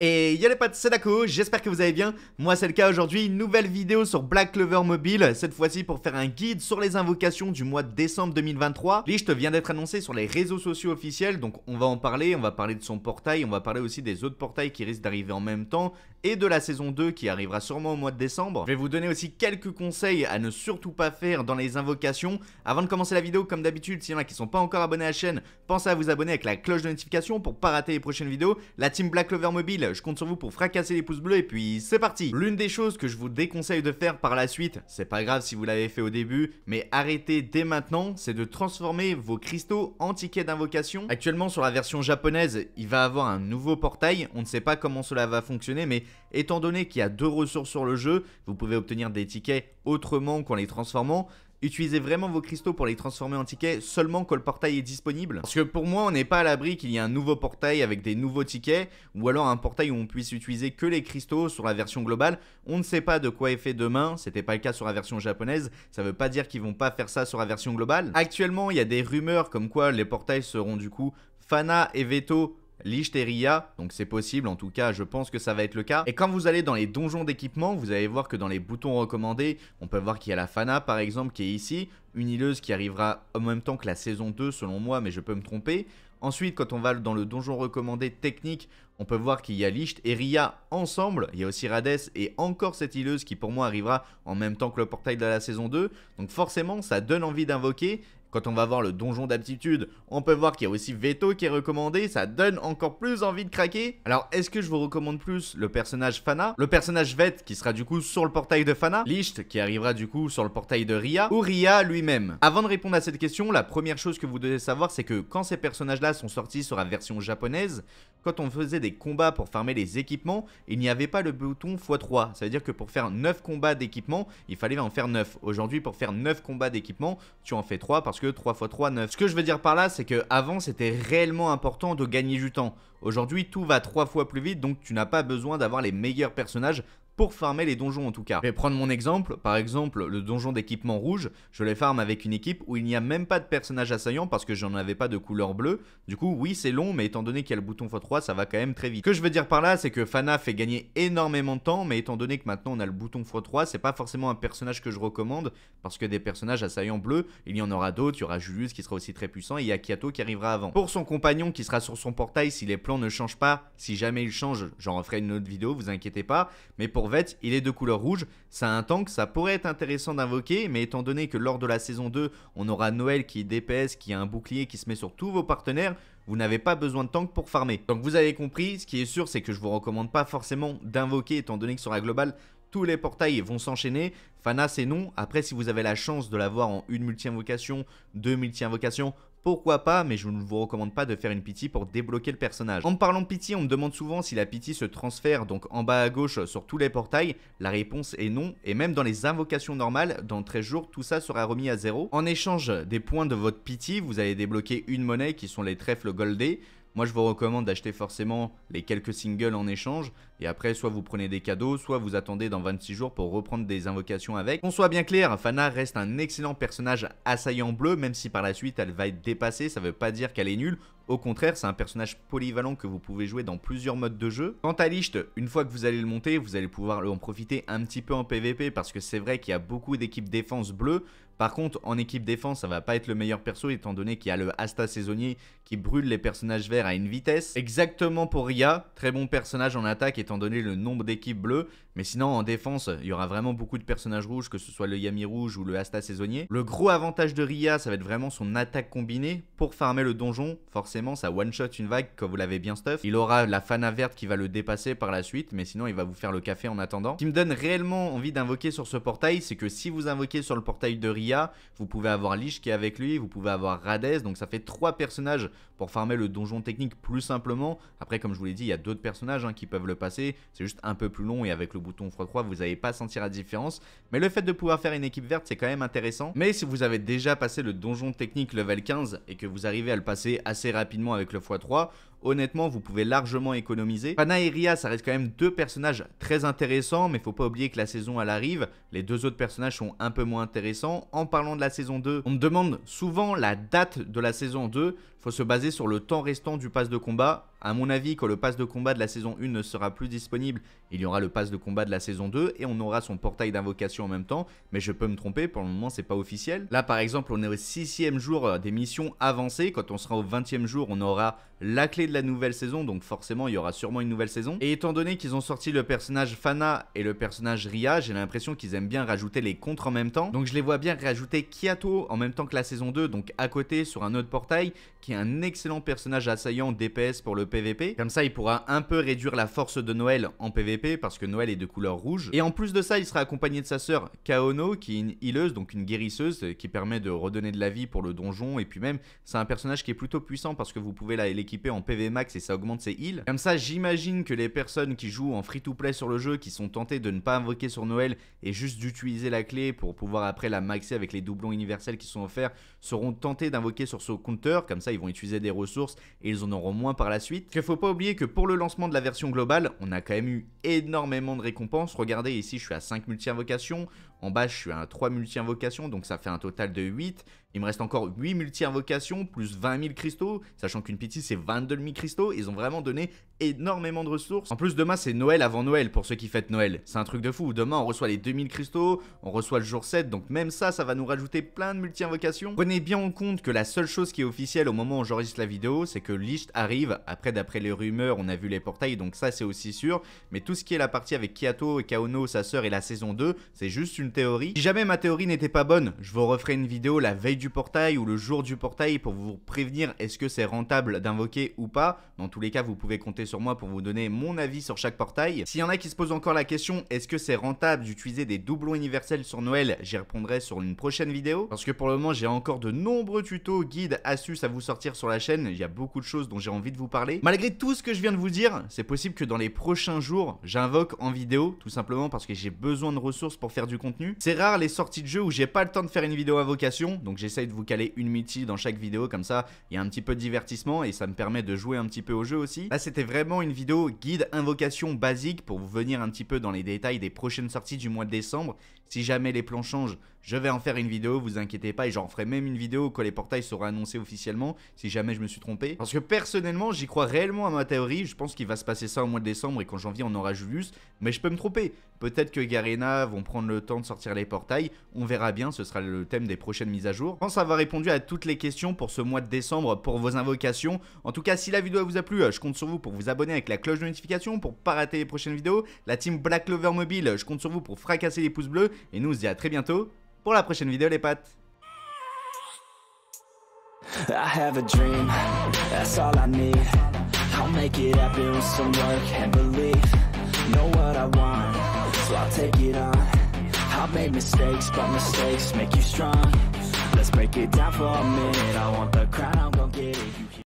Et y'a les potes, c'est Dako, j'espère que vous allez bien. Moi c'est le cas aujourd'hui, nouvelle vidéo sur Black Clover Mobile, cette fois-ci pour faire un guide sur les invocations du mois de décembre 2023. Licht vient d'être annoncé sur les réseaux sociaux officiels, donc on va en parler, on va parler de son portail, on va parler aussi des autres portails qui risquent d'arriver en même temps, et de la saison 2 qui arrivera sûrement au mois de décembre. Je vais vous donner aussi quelques conseils à ne surtout pas faire dans les invocations. Avant de commencer la vidéo, comme d'habitude, s'il y en a qui ne sont pas encore abonnés à la chaîne, pensez à vous abonner avec la cloche de notification pour pas rater les prochaines vidéos. La team Black Clover Mobile euh, je compte sur vous pour fracasser les pouces bleus et puis c'est parti L'une des choses que je vous déconseille de faire par la suite, c'est pas grave si vous l'avez fait au début, mais arrêtez dès maintenant, c'est de transformer vos cristaux en tickets d'invocation. Actuellement sur la version japonaise, il va avoir un nouveau portail, on ne sait pas comment cela va fonctionner, mais étant donné qu'il y a deux ressources sur le jeu, vous pouvez obtenir des tickets autrement qu'en les transformant, Utilisez vraiment vos cristaux pour les transformer en tickets seulement quand le portail est disponible. Parce que pour moi, on n'est pas à l'abri qu'il y ait un nouveau portail avec des nouveaux tickets, ou alors un portail où on puisse utiliser que les cristaux sur la version globale. On ne sait pas de quoi est fait demain, c'était pas le cas sur la version japonaise, ça ne veut pas dire qu'ils vont pas faire ça sur la version globale. Actuellement, il y a des rumeurs comme quoi les portails seront du coup Fana et Veto Lichteria, donc c'est possible, en tout cas je pense que ça va être le cas. Et quand vous allez dans les donjons d'équipement, vous allez voir que dans les boutons recommandés, on peut voir qu'il y a la Fana par exemple qui est ici, une hileuse qui arrivera en même temps que la saison 2 selon moi, mais je peux me tromper. Ensuite, quand on va dans le donjon recommandé technique, on peut voir qu'il y a Licht et Ria ensemble, il y a aussi Rades et encore cette Ileuse qui pour moi arrivera en même temps que le portail de la saison 2, donc forcément ça donne envie d'invoquer quand on va voir le donjon d'aptitude, on peut voir qu'il y a aussi Veto qui est recommandé, ça donne encore plus envie de craquer. Alors est-ce que je vous recommande plus le personnage Fana, le personnage Vet qui sera du coup sur le portail de Fana, Licht qui arrivera du coup sur le portail de Ria, ou Ria lui-même Avant de répondre à cette question, la première chose que vous devez savoir c'est que quand ces personnages-là sont sortis sur la version japonaise, quand on faisait des combats pour farmer les équipements, il n'y avait pas le bouton x3. Ça veut dire que pour faire 9 combats d'équipement, il fallait en faire 9. Aujourd'hui, pour faire 9 combats d'équipement, tu en fais 3 parce que 3 x 3, 9. Ce que je veux dire par là, c'est que avant c'était réellement important de gagner du temps. Aujourd'hui, tout va 3 fois plus vite, donc tu n'as pas besoin d'avoir les meilleurs personnages pour farmer les donjons en tout cas. Je vais prendre mon exemple, par exemple le donjon d'équipement rouge, je les farme avec une équipe où il n'y a même pas de personnage assaillant parce que j'en avais pas de couleur bleue. Du coup oui c'est long mais étant donné qu'il y a le bouton x3 ça va quand même très vite. Ce que je veux dire par là c'est que Fana fait gagner énormément de temps mais étant donné que maintenant on a le bouton x3 c'est pas forcément un personnage que je recommande parce que des personnages assaillants bleus il y en aura d'autres, il y aura Julius qui sera aussi très puissant et il y a qui arrivera avant. Pour son compagnon qui sera sur son portail si les plans ne changent pas, si jamais il change j'en referai une autre vidéo vous inquiétez pas mais pour fait, il est de couleur rouge. C'est un tank, ça pourrait être intéressant d'invoquer, mais étant donné que lors de la saison 2, on aura Noël qui dépèse, DPS, qui a un bouclier qui se met sur tous vos partenaires, vous n'avez pas besoin de tank pour farmer. Donc vous avez compris, ce qui est sûr, c'est que je vous recommande pas forcément d'invoquer, étant donné que sur la globale, tous les portails vont s'enchaîner. Fana, c'est non. Après, si vous avez la chance de l'avoir en une multi-invocation, deux multi-invocations, pourquoi pas, mais je ne vous recommande pas de faire une pitié pour débloquer le personnage. En parlant de pitié, on me demande souvent si la pitié se transfère donc en bas à gauche sur tous les portails. La réponse est non, et même dans les invocations normales, dans 13 jours, tout ça sera remis à zéro. En échange des points de votre pitié, vous allez débloquer une monnaie qui sont les trèfles goldés. Moi je vous recommande d'acheter forcément les quelques singles en échange, et après, soit vous prenez des cadeaux, soit vous attendez dans 26 jours pour reprendre des invocations avec. Qu'on soit bien clair, Fana reste un excellent personnage assaillant bleu, même si par la suite elle va être dépassée, ça veut pas dire qu'elle est nulle. Au contraire, c'est un personnage polyvalent que vous pouvez jouer dans plusieurs modes de jeu. Quant à Licht, une fois que vous allez le monter, vous allez pouvoir en profiter un petit peu en PvP parce que c'est vrai qu'il y a beaucoup d'équipes défense bleues. Par contre, en équipe défense, ça va pas être le meilleur perso étant donné qu'il y a le Asta saisonnier qui brûle les personnages verts à une vitesse. Exactement pour Ria, très bon personnage en attaque et étant donné le nombre d'équipes bleues. Mais sinon, en défense, il y aura vraiment beaucoup de personnages rouges, que ce soit le Yami rouge ou le Asta saisonnier. Le gros avantage de Ria, ça va être vraiment son attaque combinée. Pour farmer le donjon, forcément, ça one-shot une vague quand vous l'avez bien stuff. Il aura la Fana verte qui va le dépasser par la suite, mais sinon, il va vous faire le café en attendant. Ce qui me donne réellement envie d'invoquer sur ce portail, c'est que si vous invoquez sur le portail de Ria, vous pouvez avoir Lich qui est avec lui, vous pouvez avoir Radez, donc ça fait trois personnages pour farmer le donjon technique plus simplement. Après, comme je vous l'ai dit, il y a d'autres personnages hein, qui peuvent le passer c'est juste un peu plus long et avec le bouton x3, vous n'allez pas sentir la différence. Mais le fait de pouvoir faire une équipe verte c'est quand même intéressant. Mais si vous avez déjà passé le donjon technique level 15 et que vous arrivez à le passer assez rapidement avec le x3, honnêtement, vous pouvez largement économiser. Ria, ça reste quand même deux personnages très intéressants, mais faut pas oublier que la saison, elle arrive. Les deux autres personnages sont un peu moins intéressants. En parlant de la saison 2, on me demande souvent la date de la saison 2. Faut se baser sur le temps restant du pass de combat. À mon avis, quand le pass de combat de la saison 1 ne sera plus disponible, il y aura le pass de combat de la saison 2 et on aura son portail d'invocation en même temps, mais je peux me tromper, pour le moment c'est pas officiel. Là par exemple, on est au sixième jour euh, des missions avancées, quand on sera au 20 e jour, on aura la clé de la nouvelle saison, donc forcément il y aura sûrement une nouvelle saison. Et étant donné qu'ils ont sorti le personnage Fana et le personnage Ria, j'ai l'impression qu'ils aiment bien rajouter les contres en même temps. Donc je les vois bien rajouter Kiato en même temps que la saison 2, donc à côté sur un autre portail, qui est un excellent personnage assaillant DPS pour le PVP. Comme ça il pourra un peu réduire la force de Noël en PVP, parce que Noël est de couleur rouge. Et en plus de ça, il sera accompagné de sa sœur Kaono, qui est une healeuse, donc une guérisseuse, qui permet de redonner de la vie pour le donjon. Et puis même, c'est un personnage qui est plutôt puissant parce que vous pouvez la en PV max et ça augmente ses heals. Comme ça, j'imagine que les personnes qui jouent en free-to-play sur le jeu, qui sont tentées de ne pas invoquer sur Noël et juste d'utiliser la clé pour pouvoir après la maxer avec les doublons universels qui sont offerts, seront tentées d'invoquer sur ce compteur. Comme ça, ils vont utiliser des ressources et ils en auront moins par la suite. Il faut pas oublier que pour le lancement de la version globale, on a quand même eu énormément de récompenses. Regardez ici, je suis à 5 multi-invocations. En bas, je suis à 3 multi-invocations, donc ça fait un total de 8. Il me reste encore 8 multi-invocations, plus 20 000 cristaux, sachant qu'une pitié c'est 22 000 cristaux. Ils ont vraiment donné énormément de ressources. En plus, demain, c'est Noël avant Noël, pour ceux qui fêtent Noël. C'est un truc de fou. Demain, on reçoit les 2000 cristaux, on reçoit le jour 7, donc même ça, ça va nous rajouter plein de multi-invocations. Prenez bien en compte que la seule chose qui est officielle au moment où j'enregistre la vidéo, c'est que Licht arrive. Après, d'après les rumeurs, on a vu les portails, donc ça, c'est aussi sûr. Mais tout ce qui est la partie avec Kiato et Kaono, sa sœur, et la saison 2, c'est juste une théorie. Si jamais ma théorie n'était pas bonne, je vous referai une vidéo la veille du portail ou le jour du portail pour vous prévenir est-ce que c'est rentable d'invoquer ou pas. Dans tous les cas, vous pouvez compter sur moi pour vous donner mon avis sur chaque portail. S'il y en a qui se posent encore la question est-ce que c'est rentable d'utiliser des doublons universels sur Noël, j'y répondrai sur une prochaine vidéo. Parce que pour le moment, j'ai encore de nombreux tutos, guides, astuces à vous sortir sur la chaîne. Il y a beaucoup de choses dont j'ai envie de vous parler. Malgré tout ce que je viens de vous dire, c'est possible que dans les prochains jours, j'invoque en vidéo, tout simplement parce que j'ai besoin de ressources pour faire du contenu c'est rare les sorties de jeu où j'ai pas le temps de faire une vidéo invocation donc j'essaye de vous caler une multi dans chaque vidéo, comme ça il y a un petit peu de divertissement et ça me permet de jouer un petit peu au jeu aussi. Là c'était vraiment une vidéo guide invocation basique pour vous venir un petit peu dans les détails des prochaines sorties du mois de décembre. Si jamais les plans changent, je vais en faire une vidéo, vous inquiétez pas, et j'en ferai même une vidéo quand les portails seront annoncés officiellement, si jamais je me suis trompé. Parce que personnellement, j'y crois réellement à ma théorie, je pense qu'il va se passer ça au mois de décembre et qu'en janvier on aura Julius, mais je peux me tromper. Peut-être que Garena vont prendre le temps de sortir les portails, on verra bien, ce sera le thème des prochaines mises à jour. Je pense avoir répondu à toutes les questions pour ce mois de décembre, pour vos invocations. En tout cas, si la vidéo vous a plu, je compte sur vous pour vous abonner avec la cloche de notification pour pas rater les prochaines vidéos. La team Black Clover Mobile, je compte sur vous pour fracasser les pouces bleus, et nous on se dit à très bientôt. pour la prochaine vidéo les I have a dream, that's all I need I'll make it happen with some work and belief Know what I want, so I'll take it on I've made mistakes, but mistakes make you strong Let's break it down for a minute I want the crown, I'm gonna get it